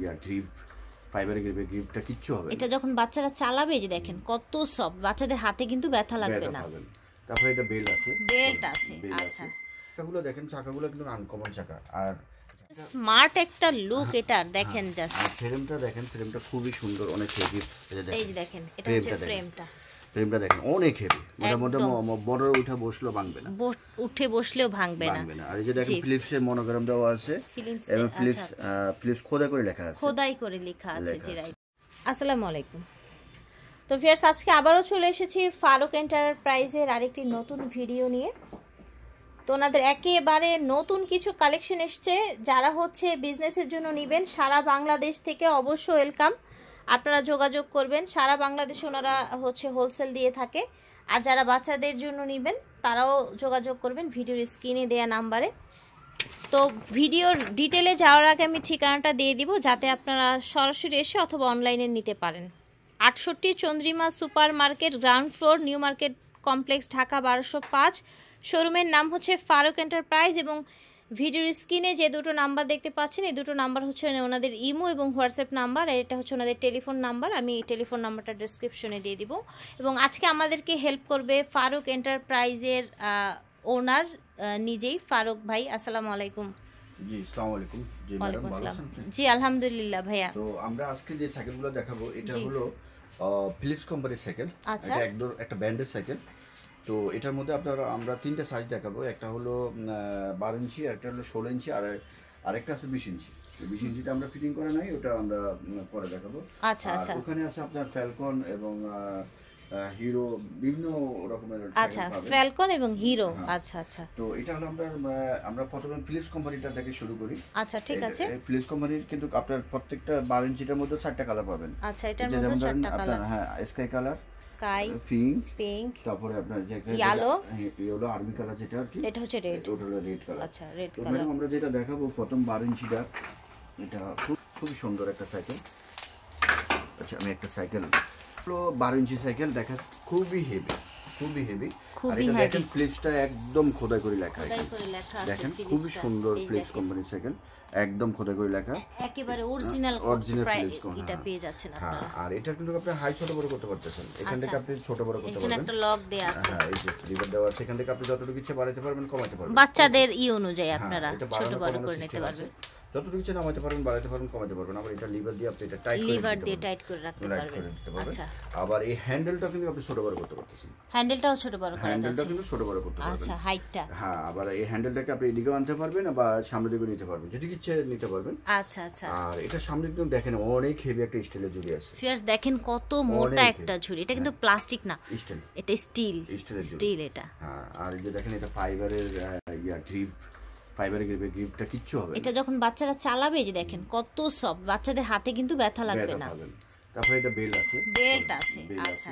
ইয়া grip ফাইবারের গ্রিপে গ্রিপটা কিচ্ছু হবে এটা যখন বাচ্চারা চালাবে যে দেখেন কত সব বাচ্চাদের হাতে কিন্তু ব্যথা লাগবে না তারপরে এটা বেল আছে বেল্ট আছে আচ্ছা চাকাগুলো দেখেন চাকাগুলো কিন্তু আনকমন চাকা আর স্মার্ট একটা লুক হ্যাঁ, এটা হ্যাঁ। দেখেন জাস্ট ফ্রেমটা দেখেন ফ্রেমটা খুবই সুন্দর অনেক হেভি এই দেখেন এটা হচ্ছে ফ্রেমটা ফ্রেমটা দেখেন অনেক হেভি মোটামুটি বড় উঠে বসলেও ভাঙবে না উঠে বসলেও ভাঙবে না আর এই যে দেখেন ফিলিপস এর মনোগ্রাম দেওয়া আছে এবং ফিলিপস আচ্ছা। ফিলিপস খোদাই করে লেখা আছে খোদাই করে লেখা আছে জি রাইট আসসালামু আলাইকুম তো ভিয়ার্স আজকে আবারও চলে এসেছি ফারুক এন্টারপ্রাইজের আরেকটি নতুন ভিডিও নিয়ে তো ওনাদের একেবারে নতুন কিছু কালেকশন এসছে যারা হচ্ছে বিজনেসের জন্য নেবেন সারা বাংলাদেশ থেকে অবশ্য ওয়েলকাম আপনারা যোগাযোগ করবেন সারা বাংলাদেশে ওনারা হচ্ছে হোলসেল দিয়ে থাকে আর যারা বাচ্চাদের জন্য নেবেন তারাও যোগাযোগ করবেন ভিডিওর স্ক্রিনে দেওয়া নাম্বারে তো ভিডিওর ডিটেলে যাওয়ার আগে আমি ঠিকানাটা দিয়ে দিব যাতে আপনারা সরাসরি এসে অথবা অনলাইনে নিতে পারেন আটষট্টি Chandrima super market ground floor new market complex Dhaka বারোশো পাঁচ শোরুমের নাম হচ্ছে ফারুক এন্টারপ্রাইজ এবং ভিডিওর স্ক্রিনে যে দুটো নাম্বার দেখতে পাচ্ছেন এই দুটো নাম্বার হচ্ছে ওনাদের ইমো এবং হোয়াটসঅ্যাপ নাম্বার আর এটা হচ্ছে ওনাদের টেলিফোন নাম্বার আমি এই টেলিফোন নাম্বারটা ডিসক্রিপশনে দিয়ে দিব এবং আজকে আমাদেরকে হেল্প করবে ফারুক এন্টারপ্রাইজের ওনার নিজেই ফারুক ভাই আসসালামু আলাইকুম জি আসসালামু আলাইকুম জি ম্যাডাম ভালো আছেন জি আলহামদুলিল্লাহ ভাইয়া তো আমরা আজকে যে সাইকেলগুলো দেখাবো এটা হলো ফিলিপস কোম্পানির সাইকেল আচ্ছা। এটা একদম একটা ব্র্যান্ডের সাইকেল তো এটার মধ্যে আপনার আমরা তিনটে সাইজ দেখাবো একটা হলো বারো ইঞ্চি একটা হলো ষোলো ইঞ্চি আর আরেকটা আছে বিশ ইঞ্চি বিশ ইঞ্চিটা আমরা ফিটিং করে নাই ওটা আমরা পরে দেখাবো আচ্ছা আচ্ছা ওখানে আছে আপনার ফ্যালকন এবং হিরো বিভিন্ন রকমের আচ্ছা ফ্যালকন এবং হিরো হ্যাঁ। আচ্ছা আচ্ছা তো এটা হলো আমরা আমরা প্রথমে ফিলিপস কোম্পানিটা থেকে শুরু করি আচ্ছা ঠিক আছে ফিলিপস কোম্পানির কিন্তু আপনার প্রত্যেকটা বার ইঞ্চিটার মধ্যে চারটা কালার পাবেন আচ্ছা এটার মধ্যে চারটা কালার হ্যাঁ sky colour sky pink pink তারপরে আপনার যে ইয়েলো ইয়েলো আর্মি কালার যেটা আর কি এটা হচ্ছে রেড রেড কালার আচ্ছা রেড কালার আমরা যেটা দেখাবো প্রথম বার ইঞ্চিটা এটা খুব খুব সুন্দর একটা সাইকেল আচ্ছা আমি একটা সাইকেল বারো ইঞ্চি সাইকেল দেখা খুবই হেভি খুবই হেভি আর এটা দেখেন ফ্লিপসটা একদম খোদাই করে লেখা দেখেন খুবই সুন্দর ফ্লিপস কোম্পানির সাইকেল একদম খোদাই করে লেখা একেবারে অরিজিনাল অরিজিনাল ফ্লিপস এটা হ্যাঁ। পেয়ে যাচ্ছেন হ্যাঁ, আপনারা আর এটা কিন্তু আপনি হাই ছোট বড় করতে পারতেছেন এখান আচ্ছা, থেকে আপনি ছোট বড় করতে পারবেন একটা লক দেয়া হ্যাঁ, আছে হ্যাঁ এই যে লিভার দেওয়া আছে এখান থেকে আপনি যতটুকু ইচ্ছে বাড়াতে পারবেন কমাতে পারবেন বাচ্চাদের ই অনুযায়ী আপনারা ছোট বড় করে নিতে পারবেন যতটুকু ইচ্ছা আমাতে পারবেন বাড়াতে পারবেন কমাতে পারবেন আবার এটা লিভার দিয়ে আপনি এটা টাইট লিভার দিয়ে টাইট করে রাখতে পারবেন আচ্ছা আবার এই হ্যান্ডেলটা কিন্তু আপনি ছোট বড় করতে পারতেছেন হ্যান্ডেলটাও ছোট বড় করা হ্যান্ডেলটা কিন্তু ছোট বড় করতে পারবেন আচ্ছা হাইটটা হ্যাঁ আবার এই হ্যান্ডেলটাকে আপনি এদিকে আনতে পারবেন বা সামনে দিকে নিতে পারবেন যেটি ইচ্ছে নিতে পারবেন আচ্ছা আচ্ছা আর এটা সামনে একদম দেখেন অনেক হেভি একটা স্টিলের ঝুড়ি আছে ফিয়ার্স দেখেন কত মোটা একটা ঝুড়ি এটা হ্যাঁ। কিন্তু প্লাস্টিক না স্টিল এটা স্টিল স্টিল এটা হ্যাঁ আর এই যে দেখেন এটা ফাইবারের ইয়া গ্রিপ ফাইবার গ্রিপে গ্রিপটা কিচ্ছু হবে এটা যখন বাচ্চারা চালাবে যে দেখেন কত সব বাচ্চাদের হাতে কিন্তু ব্যথা লাগবে না তারপরে এটা বেল আছে বেল্ট আছে আচ্ছা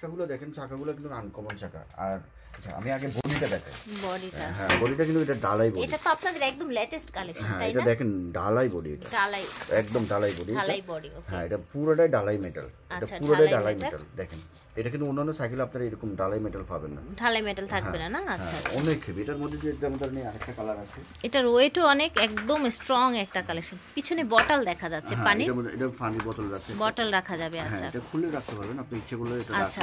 চাকাগুলো দেখেন চাকাগুলো কিন্তু আনকমন চাকা আর আচ্ছা, আমি আগে বডিটা দেখাই বডিটা হ্যাঁ, হ্যাঁ বডিটা কিন্তু এটা ডালাই বডি এটা তো আপনাদের একদম লেটেস্ট হ্যাঁ, কালেকশন তাই না এটা দেখেন ডালাই বডি এটা ডালাই একদম ডালাই বডি ডালাই বডি ওকে হ্যাঁ এটা পুরোটাই ডালাই মেটাল এটা আচ্ছা, পুরোটাই ডালাই মেটাল দেখেন এটা কিন্তু অন্যান্য সাইকেল আপনারা এরকম ডালাই মেটাল পাবেন না ডালাই মেটাল হ্যাঁ, থাকবে না না আচ্ছা, আচ্ছা অনেক হেভি এটার মধ্যে যে একদম ধরনের আরেকটা কালার আছে এটা ওয়েটও অনেক একদম স্ট্রং একটা কালেকশন পিছনে বটল দেখা যাচ্ছে পানি এটা পানি বটল আছে বটল রাখা যাবে আচ্ছা এটা খুলে রাখতে পারবেন আপনি ইচ্ছে করলে এটা আচ্ছা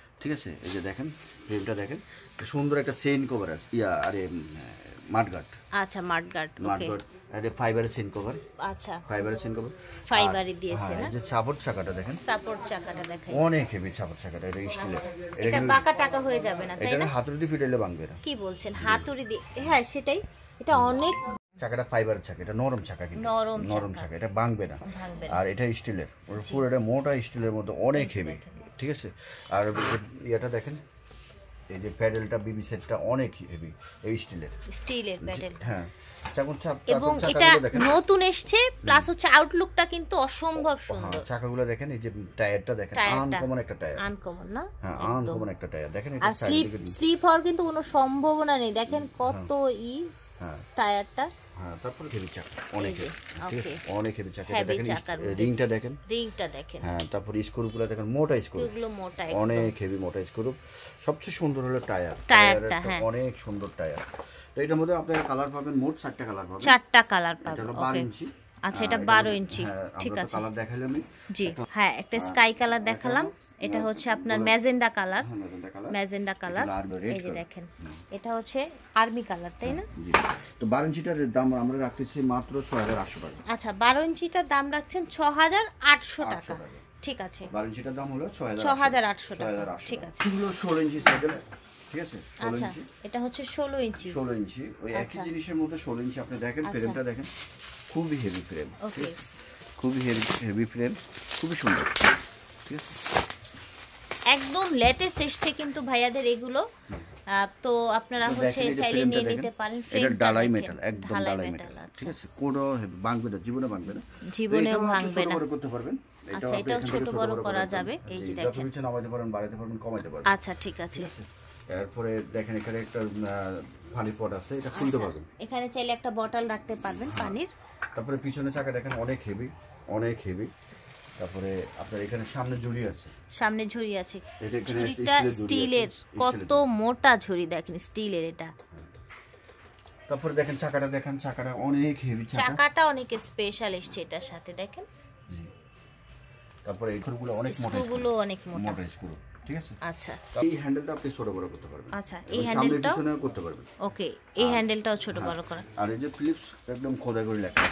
ঠিক আছে এই যে দেখেন ফ্রেমটা দেখেন সুন্দর একটা চেইন কভার আছে ইয়া আরে মাটগার্ড আচ্ছা মাটগাট মাটগার্ড আরে ফাইবার চেইন কভার আচ্ছা ফাইবার চেইন কভার ফাইবারই দিয়েছে হ্যাঁ, না যে সাপোর্ট চাকাটা দেখেন সাপোর্ট চাকাটা দেখেন অনেক হেভি সাপোর্ট চাকাটা এটা স্টিলের আচ্ছা। এটা বাঁকা টাকা হয়ে যাবে না তাই না এটা হাতুড়ি দিয়ে ফিটাইলে ভাঙবে না কি বলছেন হাতুড়ি দিয়ে হ্যাঁ সেটাই এটা অনেক চাকাটা ফাইবার চাকা এটা নরম চাকা কিন্তু নরম চাকা এটা ভাঙবে না আর এটা স্টিলের পুরো এটা মোটা স্টিলের মতো অনেক হেভি ঠিক আছে আর ইয়েটা দেখেন এই যে প্যাডেলটা বিবি সেটটা অনেক হেভি এই স্টিলের স্টিলের প্যাডেল হ্যাঁ এবং এটা নতুন এসছে প্লাস হচ্ছে আউটলুকটা কিন্তু অসম্ভব সুন্দর হ্যাঁ, চাকাগুলো দেখেন এই যে টায়ারটা দেখেন আনকমন একটা টায়ার আনকমন না হ্যাঁ আনকমন একটা টায়ার দেখেন এটা স্লিপ স্লিপ হওয়ার কিন্তু কোনো সম্ভাবনা নেই দেখেন কত হ্যাঁ। ই হ্যাঁ। টায়ারটা হ্যাঁ তারপরে অনেকে অনেক হেভি চাকা দেখেন রিংটা দেখেন রিংটা হ্যাঁ তারপর স্ক্রুগুলো দেখেন মোটা অনেক হেভি মোটা স্ক্রু সবচেয়ে সুন্দর হলো টায়ার টায়ারটা হ্যাঁ। অনেক সুন্দর টায়ার তো এটার মধ্যে আপনারা কালার পাবেন মোট চারটা কালার পাবেন চারটা কালার পাবেন এটা ইঞ্চি আচ্ছা এটা 12 হ্যাঁ, ইঞ্চি হ্যাঁ, ঠিক আছে কালার দেখাইলাম আমি জি হ্যাঁ একটা স্কাই হ্যাঁ, কালার দেখালাম এটা হচ্ছে আপনার ম্যাজেন্ডা কালার ম্যাজেন্ডা কালার এই যে দেখেন এটা হচ্ছে আর্মি কালার তাই না তো 12 ইঞ্চিটার দাম আমরা রাখতেছি মাত্র 6800 টাকা আচ্ছা 12 ইঞ্চিটার দাম রাখছেন 6800 টাকা ঠিক আছে 12 ইঞ্চিটার দাম হলো 6800 টাকা ঠিক আছে এগুলো 16 আচ্ছা, ইঞ্চি সাইকেল ঠিক আছে আচ্ছা এটা হচ্ছে 16 ইঞ্চি 16 ইঞ্চি ওই একই আচ্ছা। জিনিসের মধ্যে 16 ইঞ্চি আপনি দেখেন ফ্রেমটা আচ্ছা। দেখেন খুবই হেভি ফ্রেম খুবই হেভি হেভি ফ্রেম খুবই সুন্দর ঠিক আছে একদম লেটেস্ট এসছে কিন্তু ভাইয়াদের এগুলো তো আপনারা হচ্ছে চাইলে নিয়ে নিতে পারেন এটা ডালাই মেটাল একদম ডালাই মেটাল ঠিক আছে কোনো ভাঙবে না জীবনে ভাঙবে না জীবনে ভাঙবে না করতে পারবেন আচ্ছা এটা ছোট বড় করা যাবে এই যে দেখেন যতক্ষণ নামাতে পারেন বাড়াতে পারবেন কমাইতে পারবেন আচ্ছা ঠিক আছে এরপরে দেখেন এখানে একটা পানি পট আছে এটা আচ্ছা, খুলতে পারবেন এখানে চাইলে একটা বটল রাখতে পারবেন হ্যাঁ। পানির তারপরে পিছনে চাকাটা এখানে অনেক হেভি অনেক হেভি তারপরে আপনার এখানে সামনে ঝুড়ি আছে সামনে ঝুড়ি আছে ঝুড়িটা স্টিলের কত মোটা ঝুড়ি দেখেন স্টিলের এটা তারপরে দেখেন চাকাটা দেখেন চাকাটা অনেক হেভি চাকা চাকাটা অনেক স্পেশাল এসেছে এটার সাথে দেখেন তারপরে এই অনেক মোটা স্ক্রুগুলো অনেক মোটা মোটা স্ক্রু আচ্ছা এই হ্যান্ডেলটা আচ্ছা, করতে পারবেন ওকে এই হ্যান্ডেলটাও ছোট হ্যাঁ, বড় করা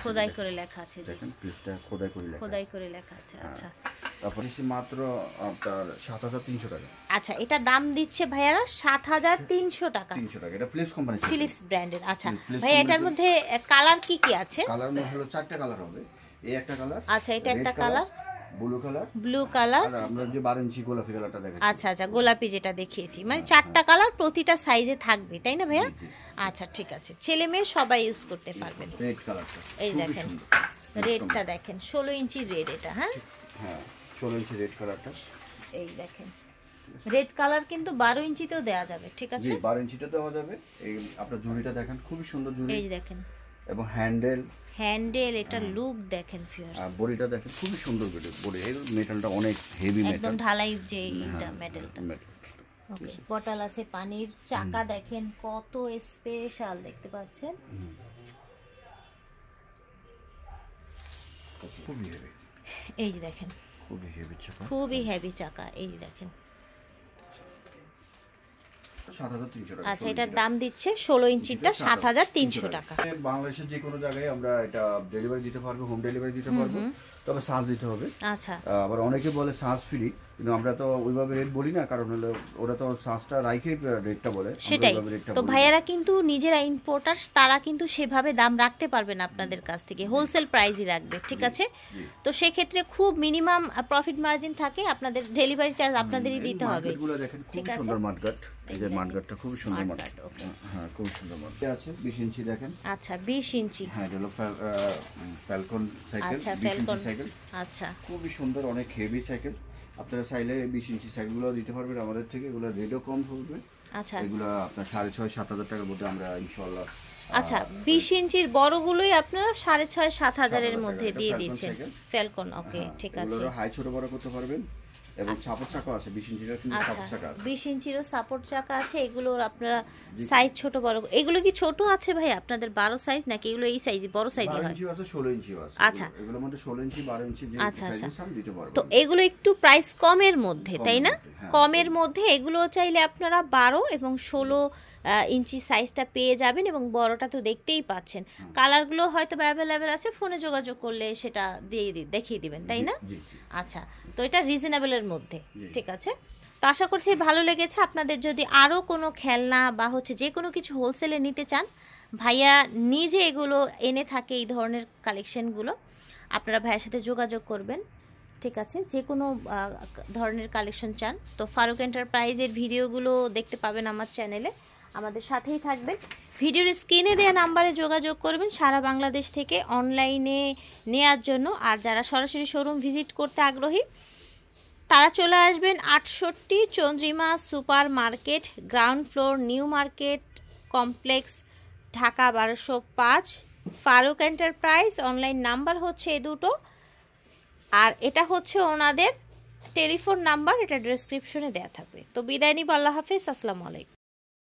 খোদাই করে লেখা আছে খোদাই করে লেখা আছে হ্যাঁ। আচ্ছা।, আচ্ছা এটা দাম দিচ্ছে সাত হাজার তিনশো ফিলিপস ব্র্যান্ডের আচ্ছা এটার মধ্যে কালার কি কি আছে এই একটা কালার আচ্ছা এটা একটা কালার ব্লু কালার আচ্ছা আচ্ছা গোলাপি যেটা দেখিয়েছি মানে চারটা কালার প্রতিটা সাইজে থাকবে তাই না ভাইয়া আচ্ছা ঠিক আছে ছেলে মেয়ে সবাই ইউজ করতে পারবেন এই দেখেন রেডটা দেখেন ইঞ্চি রেড এটা হ্যাঁ হ্যাঁ ইঞ্চি রেড এই দেখেন রেড কালার কিন্তু ইঞ্চিতেও দেওয়া যাবে ঠিক আছে দেওয়া খুব সুন্দর এই দেখেন এবং হ্যান্ডেল হ্যান্ডেল এটা লুক দেখেন ফিয়ার্স আর বডিটা দেখেন খুব সুন্দর বডি বডি এর মেটালটা অনেক হেভি মেটাল একদম ঢালাই যে এটা মেটালটা ওকে বটল আছে পানির চাকা দেখেন কত স্পেশাল দেখতে পাচ্ছেন খুবই হেভি এই দেখেন খুবই হেভি চাকা খুবই হেভি চাকা এই দেখেন আচ্ছা এটার দাম দিচ্ছে ষোলো সাত হাজার তিনশো আচ্ছা, বাংলাদেশের জায়গায় আমরা এটা ডেলিভারি দিতে পারবো হোম ডেলিভারি দিতে পারবো তবে দিতে হবে আচ্ছা আবার অনেকে বলে সাজ ফ্রি কিন্তু আমরা তো ওইভাবে রেট বলি না কারণ হলো ওরা তো সাঁচটা রাইখে রেটটা বলে সেটাই তো ভাইয়ারা কিন্তু নিজেরা ইম্পোর্টার তারা কিন্তু সেভাবে দাম রাখতে পারবে না আপনাদের কাছ থেকে হোলসেল প্রাইসই রাখবে ঠিক আছে তো সেক্ষেত্রে খুব মিনিমাম প্রফিট মার্জিন থাকে আপনাদের ডেলিভারি চার্জ আপনাদেরই দিতে হবে ঠিক আছে সুন্দর মার্কেট এই মার্কেটটা খুব সুন্দর মার্কেট হ্যাঁ, হ্যাঁ খুব সুন্দর মার্কেট আছে 20 ইঞ্চি দেখেন আচ্ছা 20 ইঞ্চি হ্যাঁ এটা হলো ফ্যালকন সাইকেল আচ্ছা ফ্যালকন সাইকেল আচ্ছা খুব সুন্দর অনেক হেভি সাইকেল আপনারা চাইলে বিশ ইঞ্চি সাইজগুলো দিতে পারবেন আমাদের থেকে এগুলো রেটও কম পড়বে আচ্ছা এগুলো আপনার সাড়ে ছয় সাত হাজার টাকার মধ্যে আমরা ইনশাল্লাহ আচ্ছা বিশ ইঞ্চির বড়গুলোই আপনারা সাড়ে ছয় সাত হাজারের মধ্যে দিয়ে দিচ্ছেন ফ্যালকন ওকে হ্যাঁ, ঠিক আছে হাই ছোট বড় করতে পারবেন এবং সাপোর্ট আচ্ছা, চাকা আছে 20 ইঞ্চির কিন্তু সাপোর্ট চাকা আছে 20 ইঞ্চির সাপোর্ট চাকা আছে এগুলো আপনারা সাইজ ছোট বড় এগুলো কি ছোট আছে ভাই আপনাদের 12 সাইজ নাকি এগুলো এই সাইজে বড় সাইজে হয় 12 ইঞ্চি আছে 16 ইঞ্চি আছে আচ্ছা এগুলোর মধ্যে 16 ইঞ্চি 12 ইঞ্চি যে সাইজ আছে দিতে পারবো তো এগুলো একটু প্রাইস কমের মধ্যে তাই না হ্যাঁ, কমের মধ্যে এগুলো চাইলে আপনারা 12 এবং 16 ইঞ্চি সাইজটা পেয়ে যাবেন এবং বড়টা তো দেখতেই পাচ্ছেন কালারগুলো হয়তো অ্যাভেলেবেল আছে ফোনে যোগাযোগ করলে সেটা দিয়ে দেখিয়ে দিবেন তাই না আচ্ছা তো এটা রিজনেবলের মধ্যে ঠিক আছে তো আশা করছি ভালো লেগেছে আপনাদের যদি আরও কোনো খেলনা বা হচ্ছে যে কোনো কিছু হোলসেলে নিতে চান ভাইয়া নিজে এগুলো এনে থাকে এই ধরনের কালেকশনগুলো আপনারা ভাইয়ের সাথে যোগাযোগ করবেন ঠিক আছে যে কোনো ধরনের কালেকশন চান তো ফারুক এন্টারপ্রাইজের ভিডিওগুলো দেখতে পাবেন আমার চ্যানেলে আমাদের সাথেই থাকবেন ভিডিওর স্ক্রিনে দেওয়া নাম্বারে যোগাযোগ করবেন সারা বাংলাদেশ থেকে অনলাইনে নেয়ার জন্য আর যারা সরাসরি শোরুম ভিজিট করতে আগ্রহী তারা চলে আসবেন আটষট্টি Chandrima super market ground floor new market complex Dhaka বারোশো পাঁচ ফারুক এন্টারপ্রাইজ অনলাইন নাম্বার হচ্ছে এ দুটো আর এটা হচ্ছে ওনাদের টেলিফোন নাম্বার এটা ডিসক্রিপশনে দেওয়া থাকবে তো বিদায় নিব আল্লাহ হাফিজ আসসালামু আলাইকুম